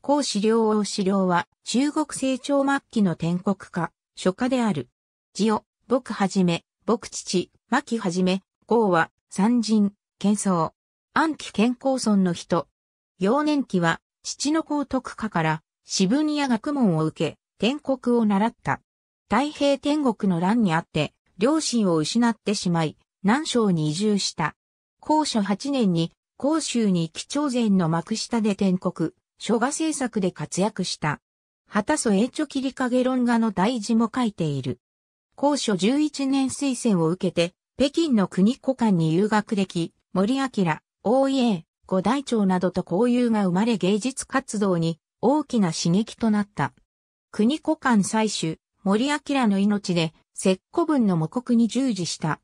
孔子良王子良は中国成長末期の天国家、書家である。ジオ、僕はじめ、僕父、牧はじめ、孔は、三人、喧騒。暗記健康村の人。幼年期は、父の孔徳家から、渋谷学問を受け、天国を習った。太平天国の乱にあって、両親を失ってしまい、南昌に移住した。高書8年に、孔州に貴朝前の幕下で天国、書画制作で活躍した。畑祖永著切り影論画の大字も書いている。高書11年推薦を受けて、北京の国古館に留学でき、森明、大家、五大長などと交友が生まれ芸術活動に大きな刺激となった。国古館採取、森明の命で、石古文の模国に従事した。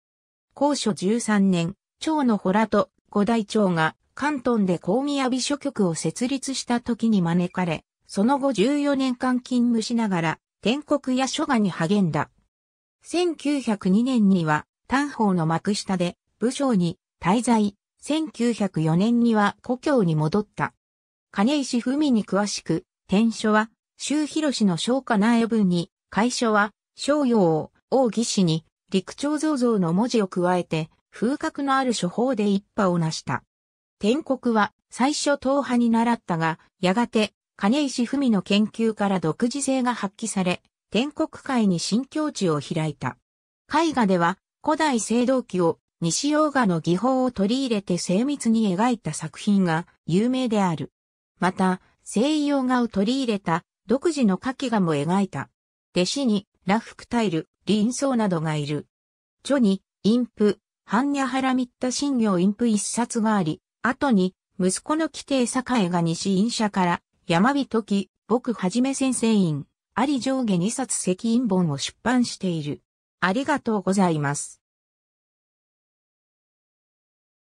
高書13年、長の洞と五大長が関東で高宮美書局を設立した時に招かれ、その後14年間勤務しながら、天国や書画に励んだ。1902年には、丹方の幕下で、武将に滞在、1904年には故郷に戻った。金石文に詳しく、天書は、周広氏の昇家内文に、会書は、昇陽を、王義氏に、陸長造像の文字を加えて、風格のある書法で一派を成した。天国は最初党派に習ったが、やがて金石文の研究から独自性が発揮され、天国界に新境地を開いた。絵画では古代青銅器を西洋画の技法を取り入れて精密に描いた作品が有名である。また、西洋画を取り入れた独自の夏季画も描いた。弟子にラフクタイル、林草などがいる。著に、インプ、ハンニャハラミッタ信行インプ一冊があり、後に、息子の規定栄が西院社から、山火時、僕はじめ先生院、あり上下2冊石印本を出版している。ありがとうございます。